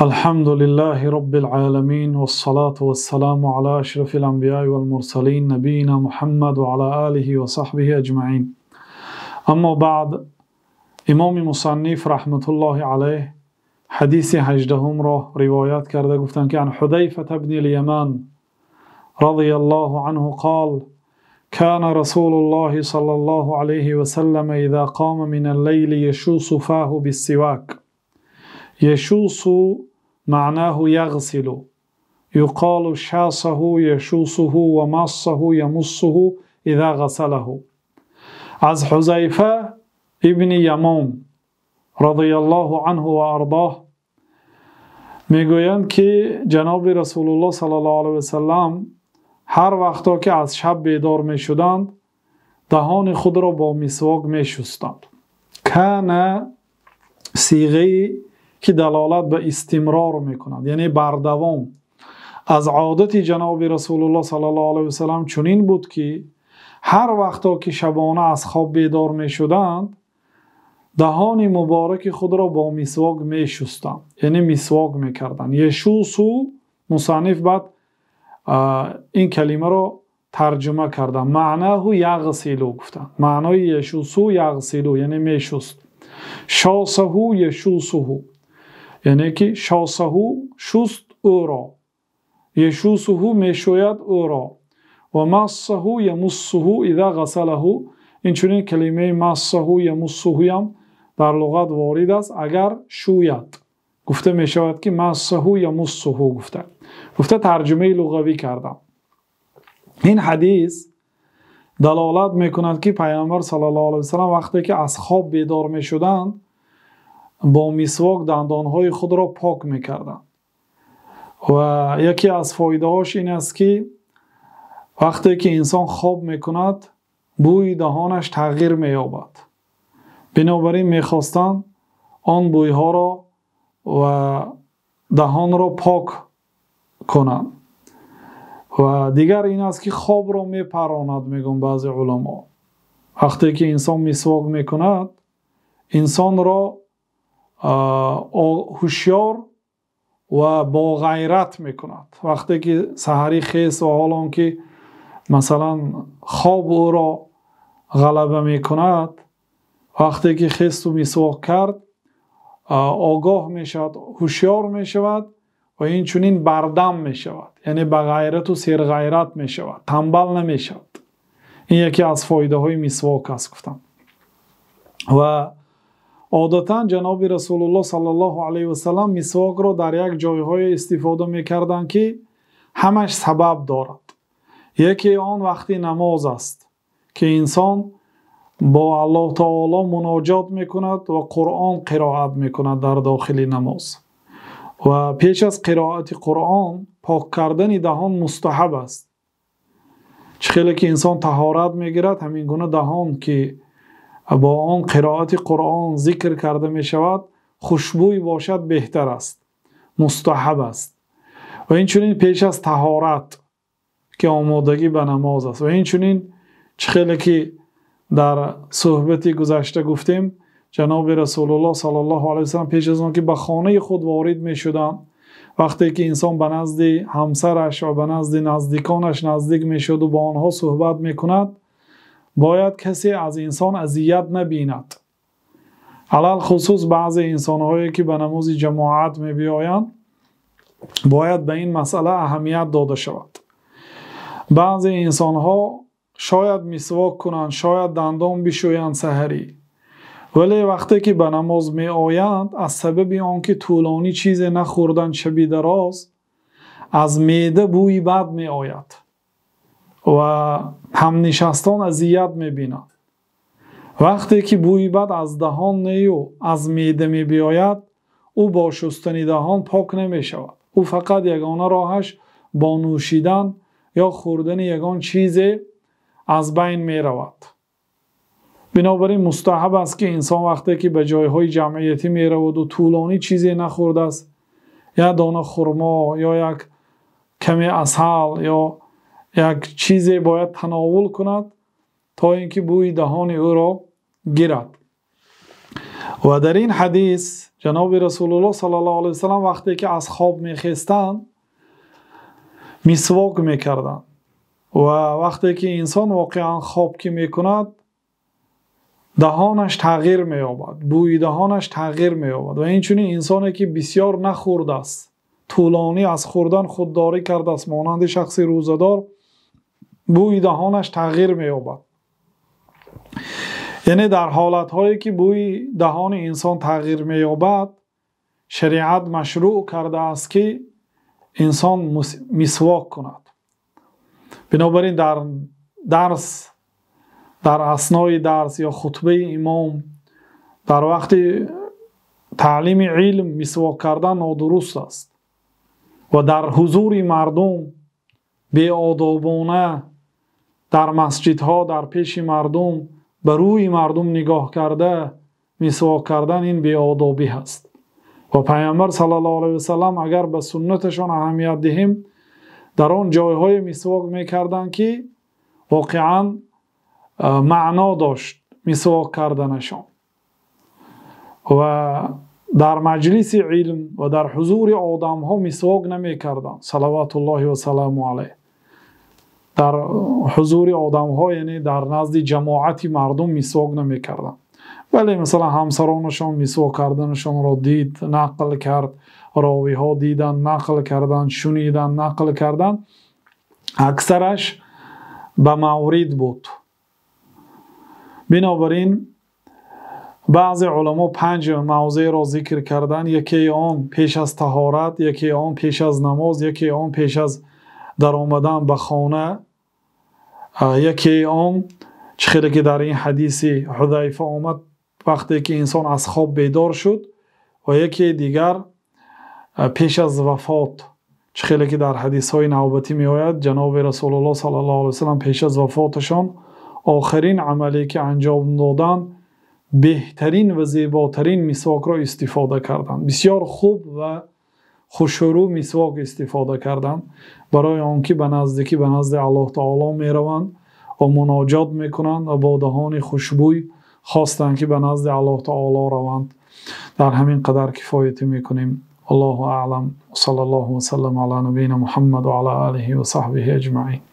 الحمد لله رب العالمين والصلاة والسلام على أشرف الأنبياء والمرسلين نبينا محمد وعلى آله وصحبه أجمعين أما بعد إمام مصنف رحمة الله عليه حديث هجدهم را روايات كرده قفتن كأن عن حذيفة بن اليمان رضي الله عنه قال كان رسول الله صلى الله عليه وسلم إذا قام من الليل يشوص فاه بالسواك يشوص معناه يغسل يقال شاصه يشوصه ومصه يمصه إذا غسله عز حزيفة ابن يموم رضي الله عنه وأرضاه میگویند که جناب رسول الله صلی الله علیه وسلم هر وقتا که از شب بیدار می شدند دهان خود را با میسواک می شستند کان سیغه که دلالت به استمرار میکند یعنی بردوام از عادت جناب رسول الله صلی الله علیه وسلم چنین بود که هر وقتا که شبانه از خواب بیدار می دهان مبارک خود را با مسواک می شستند یعنی مسواک می کردند یشوسو مصنف بعد این کلمه را ترجمه کردم. معناه یغسلو گفتن معنای یشوسو یغسلو یعنی میشست شاسهو یشوسهو یعنی که شاسه شست او را یشوسهو میشوید او را و مسهو یمسهو اذا غسله این کلمه مسهو یمسهو هم در لغت وارد است اگر شوید گفته می شود که مسهو یا مسهو گفته گفته ترجمه لغوی کردم این حدیث دلالت میکند که پیامبر صلی الله علیه و وقتی که از خواب بیدار میشدند با میسواک دندانهای خود را پاک میکردند و یکی از فایده هاش این است که وقتی که انسان خواب میکند بوی دهانش تغییر مییابد بنابراین میخواستن آن بوی را و دهان را پاک کنند و دیگر این است که خواب را میپراند میگن بعضی علما وقتی که انسان میسواک میکند انسان را هوشیار و با غیرت میکند وقتی که سحری خیس و حالان که مثلا خواب او را غلبه میکند وقتی که خیست و میسواک کرد آگاه میشود هوشیار میشود و این چونین بردم میشود یعنی با غیرت و سیر غیرت میشود تنبل نمیشود این یکی از فایده های میسواک است گفتم و одатан ҷаноби расулулло саллаллоҳу алайҳи васалам мисвокро дар як ҷойҳое истифода мекарданд ки ҳамаш сабаб дорад яке он вақти намоз аст ки инсон бо аллоҳ таоло муноҷот мекунад ва қуръон қироат мекунад дар дохили намоз ва пеш аз қироати қуръон пок кардани даҳон мустаҳаб аст чӣ хеле ки инсон таҳорат мегирад ҳамин гуна даҳон ки با آن قرائت قرآن ذکر کرده می شود خوشبوی باشد بهتر است مستحب است و این چونین پیش از تهارت که آمادگی به نماز است و این چنین خیلی که در صحبت گذشته گفتیم جناب رسول الله صلی الله علیه وسلم پیش از آن که به خانه خود وارد می شدن وقتی که انسان به نزد همسرش و به نزد نزدیکانش نزدیک می شد و با آنها صحبت می کند باید کسی از انسان اذیت نبیند علال خصوص بعض هایی که به نموز جماعت می بیایند باید به این مسئله اهمیت داده شود بعض ها شاید میسواک کنند شاید دندان بشویند سهری. ولی وقتی که به نماز می آیند از سبب آنکه طولانی چیز نخوردن شبی دراز از میده بوی بد می آید و هم همنشستان اذیت میبیند وقتی که بوی بد از دهان نیو از میده میبیاید او با شستن دهان پاک نمیشود او فقط یگانه راهش با نوشیدن یا خوردن یگان چیزی از بین میرود بنابراین مستحب است که انسان وقتی که به جایهای جمعیتی میرود و طولانی چیزی نخورده است یا دانه خورما یا یک کمی اصل یا یک چیزی باید تناول کند تا اینکه بوی دهان او را گیرد و در این حدیث جناب رسول الله صلی الله علیه وسلم وقتی که از خواب میخیستند میسواک میکردند و وقتی که انسان واقعا خواب که میکند دهانش تغییر مییابد بوی دهانش تغییر مییابد و اینچنین انسانی که بسیار نخورده است طولانی از خوردن خودداری کرده است مانند شخصی روزدار بوی دهانش تغییر مییابد یعنی در حالت که بوی دهان انسان تغییر مییابد شریعت مشروع کرده است که انسان مسواک کند بنابراین در درس در اسنای درس یا خطبه امام در وقت تعلیم علم مسواک کردن نادرست است و در حضور مردم به آدابانه дар масҷидҳо дар пеши мардум ба рӯи мардум нигоҳ карда мисвок кардан ин беодобӣ ҳаст ва пайғамбар сал ллаه вассалам агар ба суннаташон аҳамият диҳем дар он ҷойҳое мисвок мекарданд ки воқеан маъно дошт мисвок карданашон ва дар маҷлиси илм ва дар ҳузури одамҳо мисвок намекарданд салаватуллоҳи васаламу алайҳ در حضور آدم ها یعنی در نزد جماعتی مردم میسواک کردن. ولی مثلا همسرانشان میسواک کردنشان را دید نقل کرد راوی ها دیدن نقل کردن شنیدن نقل کردن اکثرش به مورید بود بنابراین بعض علما پنج موضع را ذکر کردن یکی آن پیش از تهارت یکی آن پیش از نماز یکی آن پیش از در آمدن به خانه یکی آن چه که در این حدیث حذیفه آمد وقتی که انسان از خواب بیدار شد و یکی دیگر پیش از وفات چه که در حدیث های نوبتی می آید جناب رسول الله صلی الله علیه وسلم پیش از وفاتشان آخرین عملی که انجام دادن بهترین و زیباترین میساک را استفاده کردند بسیار خوب و хушуру мисвок истифода кардан барои он ки ба наздикӣ ба назди аллоҳ таоло мераванд ва муноҷот мекунанд ва бо даҳони хушбӯй хостанд ки ба назди аллоҳ таоло раванд дар ҳамин қадар кифоятӣ мекунем аллоҳу аълам всал ллоҳ васаллам ала набина муҳаммад вала алиҳи ва саҳбиҳи аҷмаин